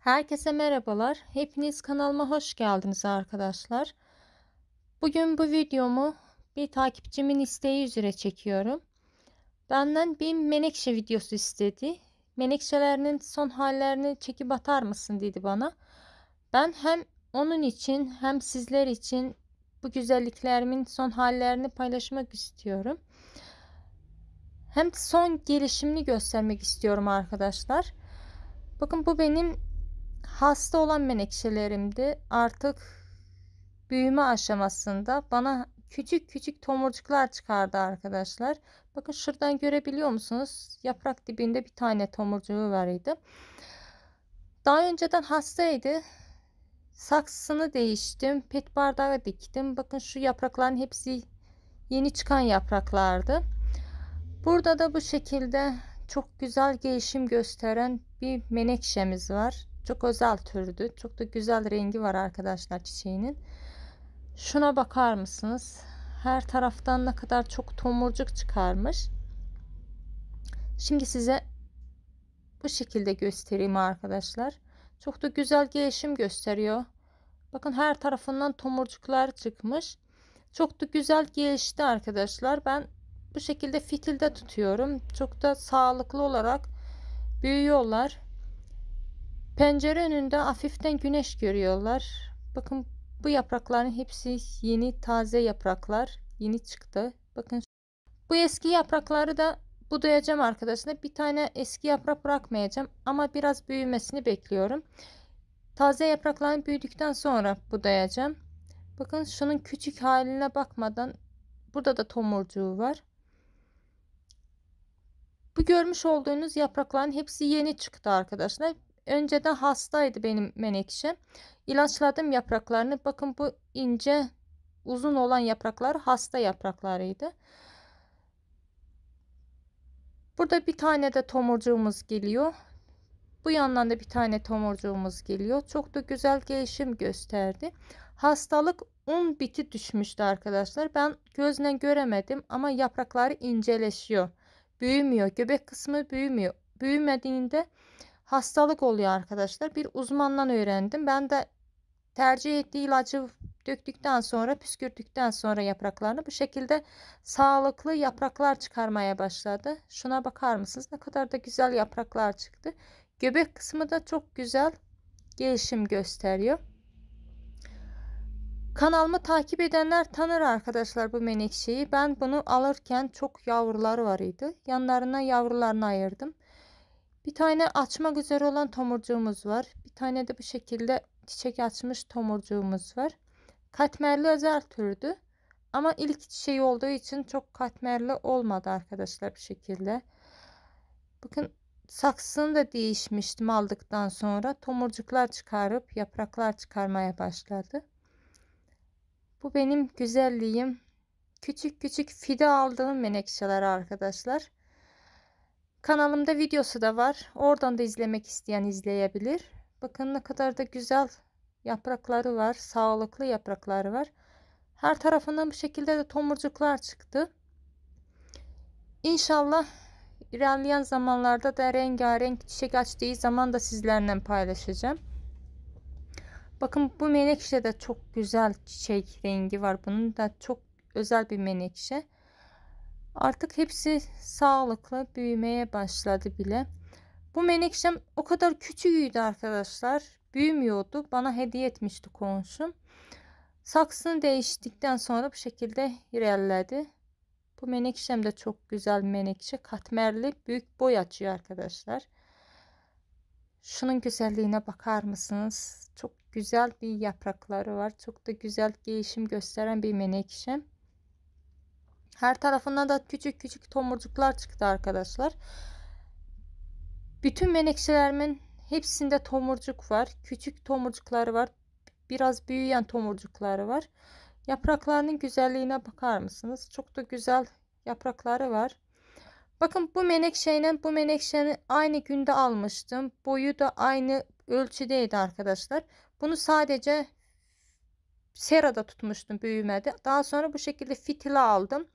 Herkese merhabalar. Hepiniz kanalıma hoş geldiniz arkadaşlar. Bugün bu videomu bir takipçimin isteği üzere çekiyorum. Benden bir menekşe videosu istedi. Menekşelerinin son hallerini çekip atar mısın dedi bana. Ben hem onun için hem sizler için bu güzelliklerimin son hallerini paylaşmak istiyorum. Hem son gelişimini göstermek istiyorum arkadaşlar. Bakın bu benim hasta olan menekşelerimdi. Artık büyüme aşamasında bana küçük küçük tomurcuklar çıkardı arkadaşlar. Bakın şuradan görebiliyor musunuz? Yaprak dibinde bir tane tomurcuğu vardı. Daha önceden hastaydı. Saksısını değiştim. Pet bardağı diktim. Bakın şu yaprakların hepsi yeni çıkan yapraklardı. Burada da bu şekilde çok güzel gelişim gösteren bir menekşemiz var. Çok özel türdü. Çok da güzel rengi var arkadaşlar çiçeğinin. Şuna bakar mısınız? Her taraftan ne kadar çok tomurcuk çıkarmış. Şimdi size bu şekilde göstereyim arkadaşlar. Çok da güzel gelişim gösteriyor. Bakın her tarafından tomurcuklar çıkmış. Çok da güzel gelişti arkadaşlar. Ben bu şekilde fitilde tutuyorum. Çok da sağlıklı olarak büyüyorlar. Pencere önünde hafiften güneş görüyorlar. Bakın bu yaprakların hepsi yeni taze yapraklar. Yeni çıktı. Bakın bu eski yaprakları da budayacağım arkadaşlar. Bir tane eski yaprak bırakmayacağım ama biraz büyümesini bekliyorum. Taze yaprakların büyüdükten sonra budayacağım. Bakın şunun küçük haline bakmadan burada da tomurcuğu var. Bu görmüş olduğunuz yaprakların hepsi yeni çıktı arkadaşlar. Önceden hastaydı benim menekşe. İlaçladım yapraklarını. Bakın bu ince uzun olan yapraklar hasta yapraklarıydı. Burada bir tane de tomurcuğumuz geliyor. Bu yandan da bir tane tomurcuğumuz geliyor. Çok da güzel gelişim gösterdi. Hastalık un biti düşmüştü arkadaşlar. Ben gözle göremedim ama yaprakları inceleşiyor. Büyümüyor. Göbek kısmı büyümüyor. Büyümediğinde hastalık oluyor arkadaşlar. Bir uzmandan öğrendim. Ben de tercih ettiği ilacı döktükten sonra püskürttükten sonra yapraklarını bu şekilde sağlıklı yapraklar çıkarmaya başladı. Şuna bakar mısınız? Ne kadar da güzel yapraklar çıktı. Göbek kısmı da çok güzel gelişim gösteriyor. Kanalımı takip edenler tanır arkadaşlar bu menekşeyi. Ben bunu alırken çok yavruları var idi. Yanlarına yavrularını ayırdım. Bir tane açmak üzere olan tomurcuğumuz var. Bir tane de bu şekilde çiçek açmış tomurcuğumuz var. Katmerli özel türdü. Ama ilk çiçeği olduğu için çok katmerli olmadı arkadaşlar bu şekilde. Bakın saksını da değişmiştim aldıktan sonra. Tomurcuklar çıkarıp yapraklar çıkarmaya başladı. Bu benim güzelliğim. Küçük küçük fide aldığım menekşeler arkadaşlar. Kanalımda videosu da var. Oradan da izlemek isteyen izleyebilir. Bakın ne kadar da güzel yaprakları var. Sağlıklı yaprakları var. Her tarafından bu şekilde de tomurcuklar çıktı. İnşallah ilerleyen zamanlarda da rengarenk çiçek açtığı zaman da sizlerle paylaşacağım. Bakın bu menekşe de çok güzel çiçek rengi var. Bunun da çok özel bir menekşe. Artık hepsi sağlıklı büyümeye başladı bile. Bu menekşem o kadar küçüğüydü arkadaşlar. Büyümüyordu. Bana hediye etmişti komşum. Saksını değiştikten sonra bu şekilde ilerledi. Bu menekşem de çok güzel menekşe. Katmerli büyük boy açıyor arkadaşlar. Şunun güzelliğine bakar mısınız? Çok güzel bir yaprakları var. Çok da güzel gelişim gösteren bir menekşem. Her tarafından da küçük küçük tomurcuklar çıktı arkadaşlar. Bütün menekşelerimin hepsinde tomurcuk var. Küçük tomurcukları var. Biraz büyüyen tomurcukları var. Yapraklarının güzelliğine bakar mısınız? Çok da güzel yaprakları var. Bakın bu menekşenin, bu menekşeni aynı günde almıştım. Boyu da aynı ölçüdeydi arkadaşlar. Bunu sadece serada tutmuştum büyümedi. Daha sonra bu şekilde fitili aldım.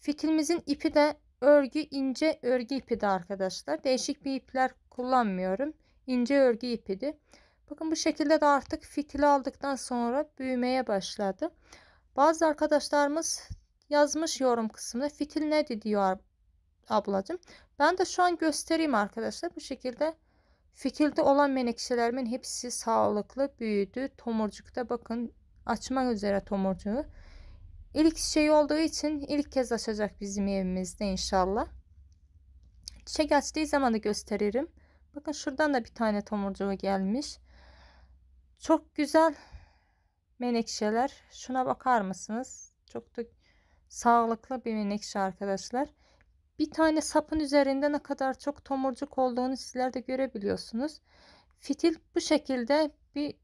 Fitilimizin ipi de örgü ince örgü ipidir arkadaşlar. Değişik bir ipler kullanmıyorum. İnce örgü ipidi. Bakın bu şekilde de artık fitili aldıktan sonra büyümeye başladı. Bazı arkadaşlarımız yazmış yorum kısmında fitil ne diyor ablacım. Ben de şu an göstereyim arkadaşlar. Bu şekilde fitilde olan menekşelerimin hepsi sağlıklı büyüdü. Tomurcukta bakın açmak üzere tomurcuğu. İlk şey olduğu için ilk kez açacak bizim evimizde inşallah. Çiçek açtığı zaman da gösteririm. Bakın şuradan da bir tane tomurcuğu gelmiş. Çok güzel menekşeler. Şuna bakar mısınız? Çok da sağlıklı bir menekşe arkadaşlar. Bir tane sapın üzerinde ne kadar çok tomurcuk olduğunu sizler de görebiliyorsunuz. Fitil bu şekilde bir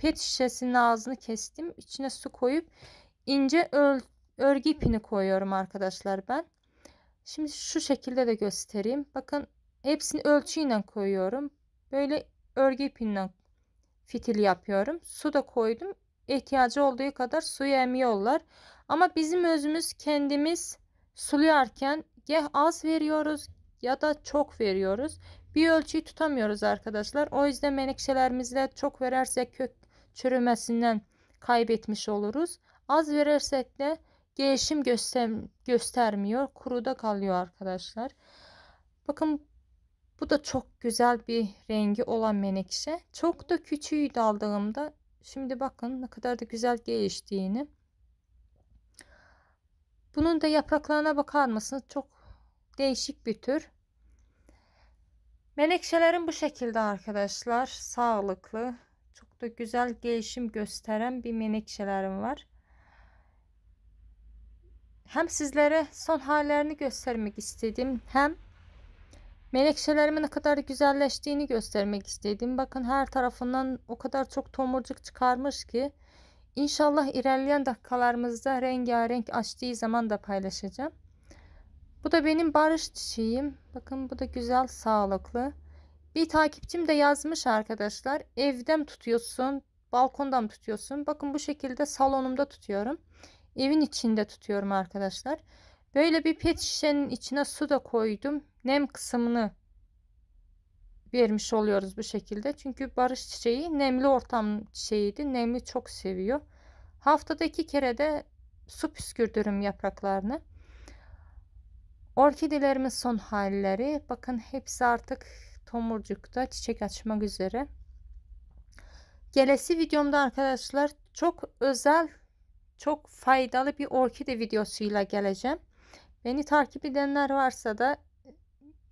pet şişesinin ağzını kestim. İçine su koyup ince öl, örgü ipini koyuyorum arkadaşlar ben. Şimdi şu şekilde de göstereyim. Bakın hepsini ölçüyle koyuyorum. Böyle örgü ipinden fitil yapıyorum. Su da koydum. İhtiyacı olduğu kadar suyu emiyorlar. Ama bizim özümüz kendimiz suluyorken ya az veriyoruz ya da çok veriyoruz. Bir ölçüyü tutamıyoruz arkadaşlar. O yüzden menekşelerimizde çok verersek kök çürümesinden kaybetmiş oluruz. Az verersek de gelişim göster göstermiyor. Kuruda kalıyor arkadaşlar. Bakın bu da çok güzel bir rengi olan menekşe. Çok da küçüğüydü aldığımda. Şimdi bakın ne kadar da güzel geliştiğini. Bunun da yapraklarına bakar mısınız? Çok değişik bir tür. Menekşelerin bu şekilde arkadaşlar. Sağlıklı, çok da güzel gelişim gösteren bir menekşelerim var. Hem sizlere son hallerini göstermek istedim. Hem menekşelerimin ne kadar güzelleştiğini göstermek istedim. Bakın her tarafından o kadar çok tomurcuk çıkarmış ki. İnşallah ilerleyen dakikalarımızda rengarenk açtığı zaman da paylaşacağım. Bu da benim barış çiçeğim. Bakın bu da güzel sağlıklı. Bir takipçim de yazmış arkadaşlar. Evden tutuyorsun, balkondan tutuyorsun. Bakın bu şekilde salonumda tutuyorum. Evin içinde tutuyorum arkadaşlar. Böyle bir pet şişenin içine su da koydum. Nem kısmını vermiş oluyoruz bu şekilde. Çünkü barış çiçeği nemli ortam çiçeğiydi. nemli çok seviyor. Haftada iki kere de su püskürdürüm yapraklarını. Orkidelerimin son halleri. Bakın hepsi artık tomurcukta çiçek açmak üzere. Gelesi videomda arkadaşlar çok özel, çok faydalı bir orkide videosuyla geleceğim. Beni takip edenler varsa da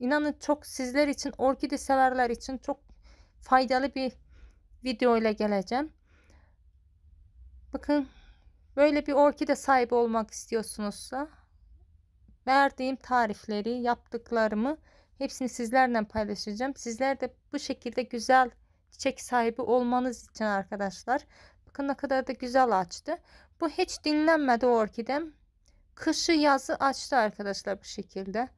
inanın çok sizler için, orkide severler için çok faydalı bir video ile geleceğim. Bakın böyle bir orkide sahibi olmak istiyorsunuzsa verdiğim tarifleri, yaptıklarımı Hepsini sizlerle paylaşacağım. Sizler de bu şekilde güzel çiçek sahibi olmanız için arkadaşlar. Bakın ne kadar da güzel açtı. Bu hiç dinlenmedi o orkidem. Kışı yazı açtı arkadaşlar bu şekilde.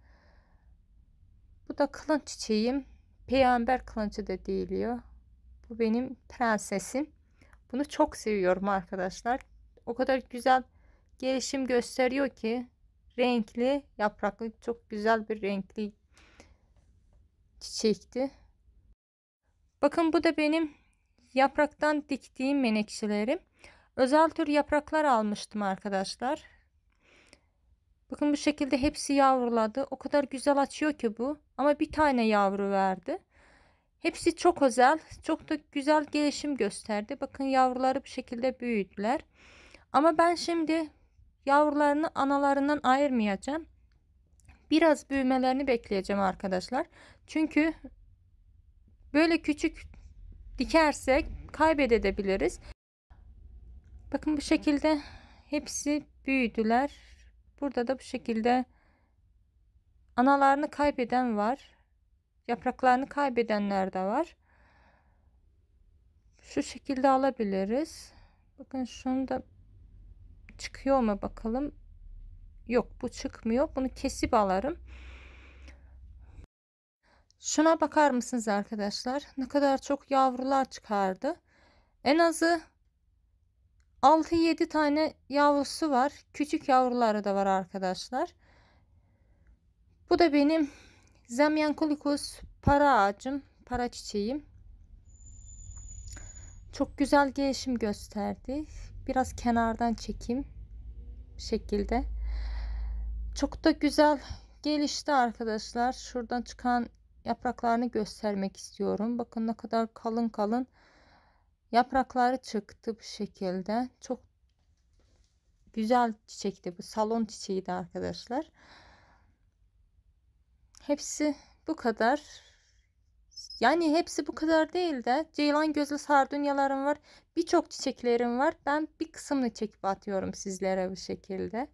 Bu da kılınç çiçeğim. Peygamber kılıncı da değiliyor. Bu benim prensesim. Bunu çok seviyorum arkadaşlar. O kadar güzel gelişim gösteriyor ki renkli yapraklı çok güzel bir renkli çiçekti. Bakın bu da benim yapraktan diktiğim menekşelerim. Özel tür yapraklar almıştım arkadaşlar. Bakın bu şekilde hepsi yavruladı. O kadar güzel açıyor ki bu. Ama bir tane yavru verdi. Hepsi çok özel. Çok da güzel gelişim gösterdi. Bakın yavruları bu şekilde büyüdüler. Ama ben şimdi yavrularını analarından ayırmayacağım biraz büyümelerini bekleyeceğim arkadaşlar. Çünkü böyle küçük dikersek kaybedebiliriz. Bakın bu şekilde hepsi büyüdüler. Burada da bu şekilde analarını kaybeden var. Yapraklarını kaybedenler de var. Şu şekilde alabiliriz. Bakın şunu da çıkıyor mu bakalım. Yok bu çıkmıyor. Bunu kesip alarım. Şuna bakar mısınız arkadaşlar? Ne kadar çok yavrular çıkardı. En azı 6-7 tane yavrusu var. Küçük yavruları da var arkadaşlar. Bu da benim Zamyankulikus para ağacım, para çiçeğim. Çok güzel gelişim gösterdi. Biraz kenardan çekeyim şekilde. Çok da güzel gelişti arkadaşlar. Şuradan çıkan yapraklarını göstermek istiyorum. Bakın ne kadar kalın kalın yaprakları çıktı bu şekilde. Çok güzel çiçekti bu. Salon çiçeğiydi arkadaşlar. Hepsi bu kadar. Yani hepsi bu kadar değil de ceylan gözlü sardunyalarım var. Birçok çiçeklerim var. Ben bir kısmını çekip atıyorum sizlere bu şekilde.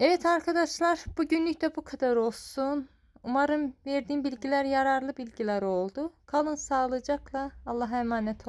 Evet arkadaşlar bugünlük de bu kadar olsun. Umarım verdiğim bilgiler yararlı bilgiler oldu. Kalın sağlıcakla. Allah'a emanet olun.